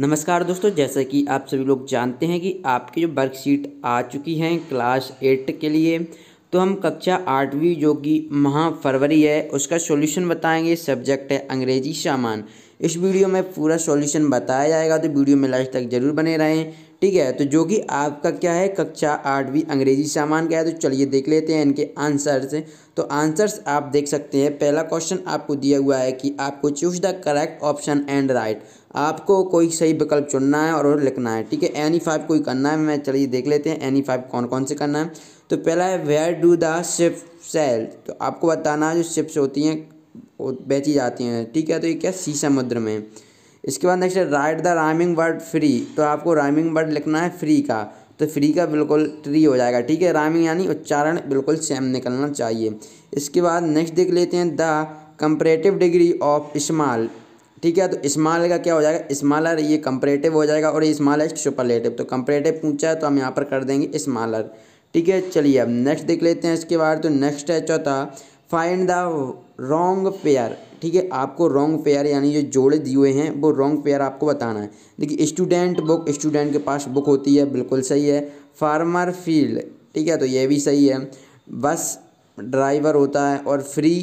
नमस्कार दोस्तों जैसा कि आप सभी लोग जानते हैं कि आपकी जो वर्कशीट आ चुकी हैं क्लास एट के लिए तो हम कक्षा आठवीं जो कि माह फरवरी है उसका सॉल्यूशन बताएंगे सब्जेक्ट है अंग्रेजी सामान इस वीडियो में पूरा सॉल्यूशन बताया जाएगा तो वीडियो में लास्ट तक जरूर बने रहें ठीक है तो जो कि आपका क्या है कक्षा आठवीं अंग्रेजी सामान का है तो चलिए देख लेते हैं इनके आंसर्स तो आंसर्स आप देख सकते हैं पहला क्वेश्चन आपको दिया हुआ है कि आपको choose the correct option and write आपको कोई सही विकल्प चुनना है और लिखना है ठीक है एनी फाइव कोई करना है मैं चलिए देख लेते हैं एनी फाइव कौन कौन से करना है तो पहला है where do the ship sail तो आपको बताना है जो शिप्स होती हैं वो बेची जाती हैं ठीक है तो ये क्या सी समुद्र में इसके बाद नेक्स्ट है write the rhyming word free तो आपको राइमिंग वर्ड लिखना है फ्री का तो फ्री का बिल्कुल ट्री हो जाएगा ठीक है राइमिंग यानी उच्चारण बिल्कुल सेम निकलना चाहिए इसके बाद नेक्स्ट देख लेते हैं the comparative degree of small ठीक है तो स्मॉल का क्या हो जाएगा इस्मालर ये कंपरेटिव हो जाएगा और ये स्मॉलेस्ट सुपरलेटिव तो कंपरेटिव पूछा है तो हम यहाँ पर कर देंगे स्मॉलर ठीक है चलिए अब नेक्स्ट देख लेते हैं इसके बाद तो नेक्स्ट है चौथा फाइंड द रोंग पेयर ठीक है आपको रोंग पेयर यानी जो जोड़े दिए हुए हैं वो रॉन्ग पेयर आपको बताना है देखिए स्टूडेंट बुक स्टूडेंट के पास बुक होती है बिल्कुल सही है फार्मर फील्ड ठीक है तो ये भी सही है बस ड्राइवर होता है और फ्री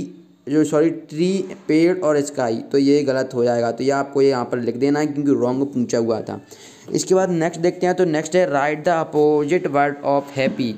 जो सॉरी ट्री पेड़ और स्काई तो ये गलत हो जाएगा तो ये आपको ये यहाँ पर लिख देना है क्योंकि रॉन्ग पूछा हुआ था इसके बाद नेक्स्ट देखते हैं तो नेक्स्ट है write the opposite word of happy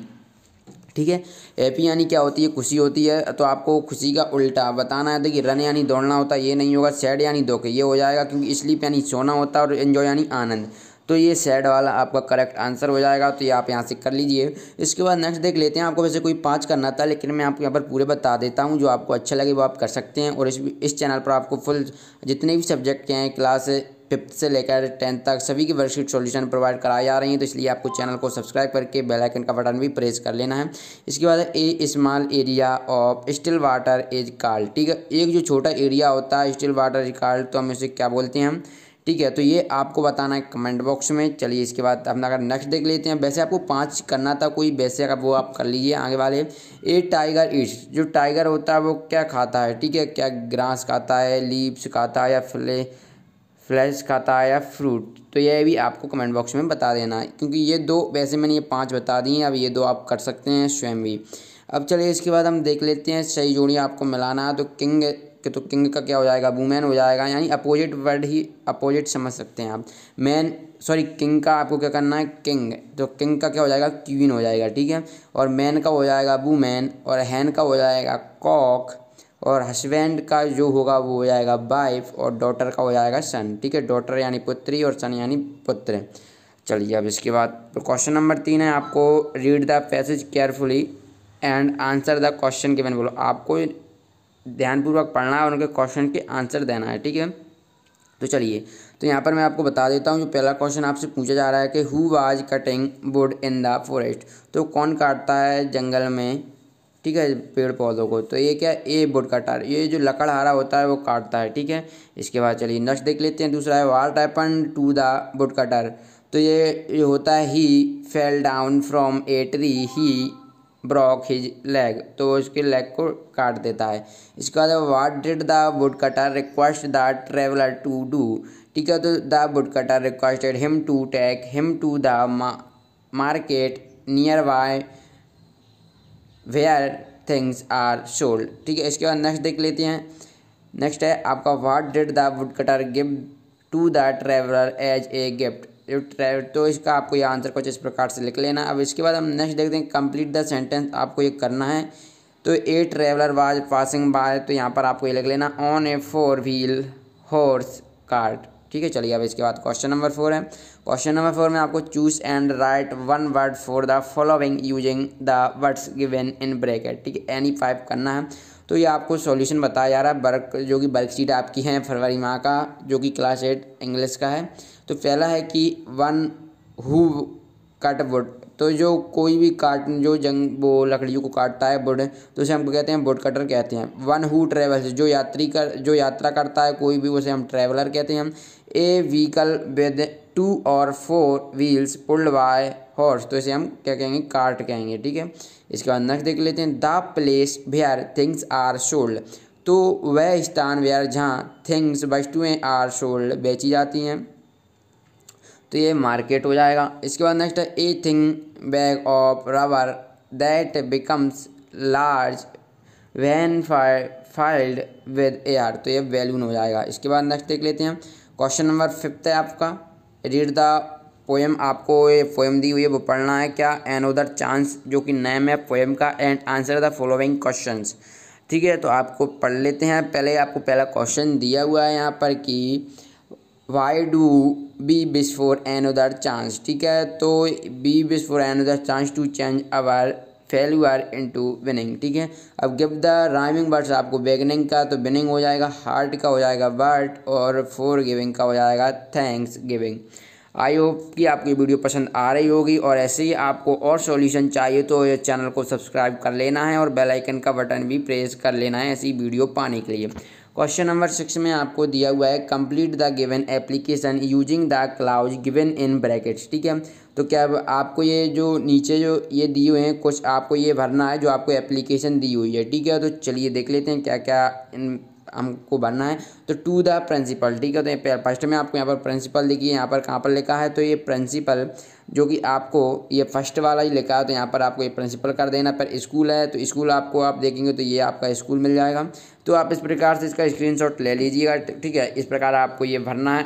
ठीक है हैप्पी यानी क्या होती है खुशी होती है तो आपको खुशी का उल्टा बताना है कि रन यानी दौड़ना होता है ये नहीं होगा सैड यानी दुख ये हो जाएगा क्योंकि स्लीप यानी सोना होता है और इन्जॉय यानी आनंद तो ये सेड वाला आपका करेक्ट आंसर हो जाएगा तो ये आप यहाँ से कर लीजिए इसके बाद नेक्स्ट देख लेते हैं आपको वैसे कोई पाँच करना था लेकिन मैं आपको यहाँ पर पूरे बता देता हूँ जो आपको अच्छा लगे वो आप कर सकते हैं और इस इस चैनल पर आपको फुल जितने भी सब्जेक्ट के हैं क्लास फिफ्थ से लेकर टेंथ तक सभी की वर्कशीट सॉल्यूशन प्रोवाइड कराई जा रही हैं तो इसलिए आपको चैनल को सब्सक्राइब करके बेल आइकन का बटन भी प्रेस कर लेना है इसके बाद a small area of still water is called ठीक है एक जो छोटा एरिया होता है स्टिल वाटर इज कार्ड तो हम इसे क्या बोलते हैं ठीक है तो ये आपको बताना है कमेंट बॉक्स में चलिए इसके बाद हम अगर नेक्स्ट देख लेते हैं वैसे आपको पाँच करना था कोई वैसे अगर वो आप कर लीजिए आगे वाले ए टाइगर ईट्स जो टाइगर होता है वो क्या खाता है ठीक है क्या ग्रास खाता है लीव्स खाता है या फ्ले फ्लैश खाता है या फ्रूट तो ये भी आपको कमेंट बॉक्स में बता देना है क्योंकि ये दो वैसे मैंने ये पाँच बता दी हैं अब ये दो आप कर सकते हैं स्वयं भी अब चलिए इसके बाद हम देख लेते हैं सही जोड़ियाँ आपको मिलाना है तो किंग कि तो किंग का क्या हो जाएगा वूमेन हो जाएगा यानी अपोजिट वर्ड ही अपोजिट समझ सकते हैं आप मैन सॉरी किंग का आपको क्या करना है किंग तो किंग का क्या हो जाएगा क्वीन हो जाएगा ठीक है और मैन का हो जाएगा वूमेन और हैन का हो जाएगा कॉक और हस्बैंड का जो होगा वो हो जाएगा वाइफ और डॉटर का हो जाएगा सन ठीक है डॉटर यानी पुत्री और सन यानी पुत्र चलिए अब इसके बाद क्वेश्चन नंबर तीन है आपको read the passage carefully and answer the question के मैंने बोलो आपको ध्यानपूर्वक पढ़ना है और उनके क्वेश्चन के आंसर देना है ठीक है तो चलिए तो यहाँ पर मैं आपको बता देता हूँ जो पहला क्वेश्चन आपसे पूछा जा रहा है कि who was cutting wood in the forest तो कौन काटता है जंगल में ठीक है पेड़ पौधों को तो ये क्या ए वुड कटर ये जो लकड़हारा होता है वो काटता है ठीक है इसके बाद चलिए नेक्स्ट देख लेते हैं दूसरा है what happen to the woodcutter तो ये, ये होता है he fell down from a tree he broke his leg तो उसके लेग को काट देता है इसके बाद what did the woodcutter request the traveller to do ठीक है तो the woodcutter requested him to take him to the market nearby where things are sold ठीक है इसके बाद नेक्स्ट देख लेते हैं नेक्स्ट है आपका what did the woodcutter give to the traveller as a gift तो इसका आपको यह आंसर कुछ इस प्रकार से लिख लेना अब इसके बाद हम नेक्स्ट देखते हैं कंप्लीट द सेंटेंस आपको ये करना है तो a traveller was passing by तो यहाँ पर आपको ये लिख लेना on a four wheel horse cart ठीक है चलिए अब इसके बाद क्वेश्चन नंबर फोर है क्वेश्चन नंबर फोर में आपको choose and write one word for the following using the words given in bracket ठीक है एनी फाइव करना है तो ये आपको सॉल्यूशन बताया जा रहा है बर्क जो कि बर्कशीट आपकी है फरवरी माह का जो कि क्लास एट इंग्लिश का है तो पहला है कि वन हु कट वुड तो जो कोई भी काट जो जंग वो लकड़ियों को काटता है वुड तो उसे हम कहते हैं वुड कटर कहते हैं वन हु ट्रेवल्स जो यात्री कर जो यात्रा करता है कोई भी उसे हम ट्रेवलर कहते हैं ए व्हीकल विद टू और four wheels pulled by horse तो इसे हम क्या कहेंगे कार्ट कहेंगे ठीक है इसके बाद नेक्स्ट देख लेते हैं the place where things are sold तो वह स्थान वेयर जहाँ थिंग्स वस्तुएँ आर सोल्ड बेची जाती हैं तो ये मार्केट हो जाएगा इसके बाद नेक्स्ट है a thing bag of rubber that becomes large when filled with air तो ये वैल्यून हो जाएगा इसके बाद नेक्स्ट देख लेते हैं क्वेश्चन नंबर फिफ्थ है आपका रीड द पोएम आपको ये पोएम दी हुई है वो पढ़ना है क्या एन ओदर चांस जो कि नेम है पोएम का and answer the following question ठीक है तो आपको पढ़ लेते हैं पहले आपको पहला क्वेश्चन दिया हुआ है यहाँ पर कि why do we wish for another chance ठीक है तो we wish for another chance to change our into winning ठीक है अब गिव द राइमिंग वर्ड्स आपको बेगनिंग का तो विनिंग हो जाएगा हार्ट का हो जाएगा बर्ट और फोर गिविंग का हो जाएगा थैंक्स गिविंग आई होप कि आपकी वीडियो पसंद आ रही होगी और ऐसे ही आपको और सॉल्यूशन चाहिए तो ये चैनल को सब्सक्राइब कर लेना है और बेल आइकन का बटन भी प्रेस कर लेना है ऐसी वीडियो पाने के लिए क्वेश्चन नंबर सिक्स में आपको दिया हुआ है complete the given application using the clues given in brackets ठीक है तो क्या आपको ये जो नीचे जो ये दिए हुए हैं कुछ आपको ये भरना है जो आपको एप्लीकेशन दी हुई है ठीक है तो चलिए देख लेते हैं क्या क्या इन हमको भरना है तो टू द प्रिंसिपल ठीक है तो फर्स्ट में आपको यहाँ पर प्रिंसिपल देखिए यहाँ पर कहाँ पर लिखा है तो ये प्रिंसिपल जो कि आपको ये फर्स्ट वाला ही लिखा है तो यहाँ पर आपको ये प्रिंसिपल कर देना पर स्कूल है तो स्कूल आपको आप देखेंगे तो ये आपका स्कूल मिल जाएगा तो आप इस प्रकार से इसका स्क्रीनशॉट ले लीजिएगा ठीक है इस प्रकार आपको ये भरना है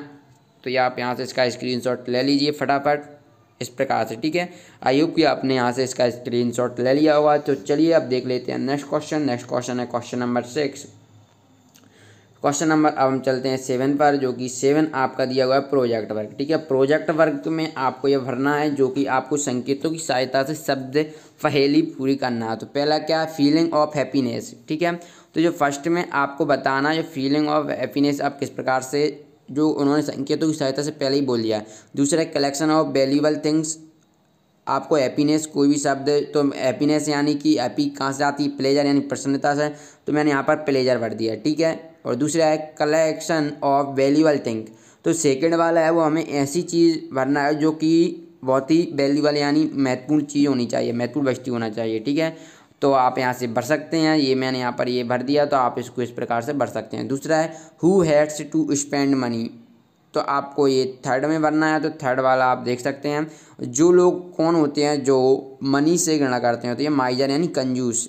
तो ये आप यहाँ से इसका स्क्रीनशॉट ले लीजिए फटाफट इस प्रकार से ठीक है आई होप कि आपने यहाँ से इसका स्क्रीनशॉट ले लिया होगा तो चलिए अब देख लेते हैं नेक्स्ट क्वेश्चन नेक्स्ट क्वेश्चन है question number six question number अब हम चलते हैं सेवन पर जो कि सेवन आपका दिया हुआ है प्रोजेक्ट वर्क ठीक है प्रोजेक्ट वर्क में आपको यह भरना है जो कि आपको संकेतों की सहायता से शब्द पहेली पूरी करना है तो पहला क्या है फीलिंग ऑफ हैप्पीनेस ठीक है तो जो फर्स्ट में आपको बताना जो फीलिंग ऑफ हैप्पीनेस आप किस प्रकार से जो उन्होंने संकेतों की सहायता से पहले ही बोल दिया है दूसरा कलेक्शन ऑफ वैल्यूबल थिंग्स आपको हैप्पीनेस कोई भी शब्द तो हैप्पीनेस यानी कि हैप्पी कहाँ से आती है प्लेजर यानी प्रसन्नता से तो मैंने यहाँ पर प्लेजर भर दिया ठीक है और दूसरा है कलेक्शन ऑफ वैल्यूबल थिंग तो सेकेंड वाला है वो हमें ऐसी चीज़ भरना है जो कि बहुत ही वैल्यूबल यानी महत्वपूर्ण चीज़ होनी चाहिए महत्वपूर्ण वस्तु होना चाहिए ठीक है तो आप यहाँ से भर सकते हैं ये मैंने यहाँ पर ये भर दिया तो आप इसको इस प्रकार से भर सकते हैं दूसरा है who hates to spend money तो आपको ये थर्ड में भरना है तो थर्ड वाला आप देख सकते हैं जो लोग कौन होते हैं जो मनी से गणना करते हैं तो ये माइजर यानी कंजूस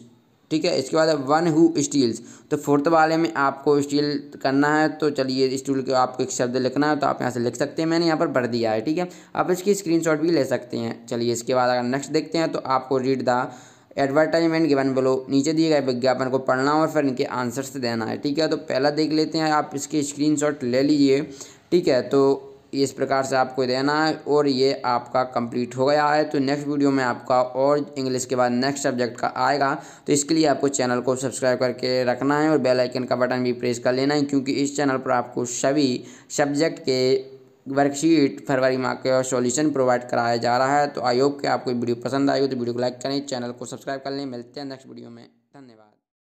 ठीक है इसके बाद वन हु स्टील्स तो फोर्थ वाले में आपको स्टील करना है तो चलिए स्टूल के आपको एक शब्द लिखना है तो आप यहाँ से लिख सकते हैं मैंने यहाँ पर भर दिया है ठीक है आप इसकी स्क्रीनशॉट भी ले सकते हैं चलिए इसके बाद अगर नेक्स्ट देखते हैं तो आपको read the advertisement given below नीचे दिए गए विज्ञापन को पढ़ना और फिर इनके आंसर्स देना है ठीक है तो पहला देख लेते हैं आप इसकी स्क्रीनशॉट ले लीजिए ठीक है तो इस प्रकार से आपको देना है और ये आपका कंप्लीट हो गया है तो नेक्स्ट वीडियो में आपका और इंग्लिश के बाद नेक्स्ट सब्जेक्ट का आएगा तो इसके लिए आपको चैनल को सब्सक्राइब करके रखना है और बेल आइकन का बटन भी प्रेस कर लेना है क्योंकि इस चैनल पर आपको सभी सब्जेक्ट के वर्कशीट फरवरी माह के सॉल्यूशन प्रोवाइड कराया जा रहा है तो आई होप कि आपको वीडियो पसंद आएगी तो वीडियो को लाइक करें चैनल को सब्सक्राइब कर लें मिलते हैं नेक्स्ट वीडियो में धन्यवाद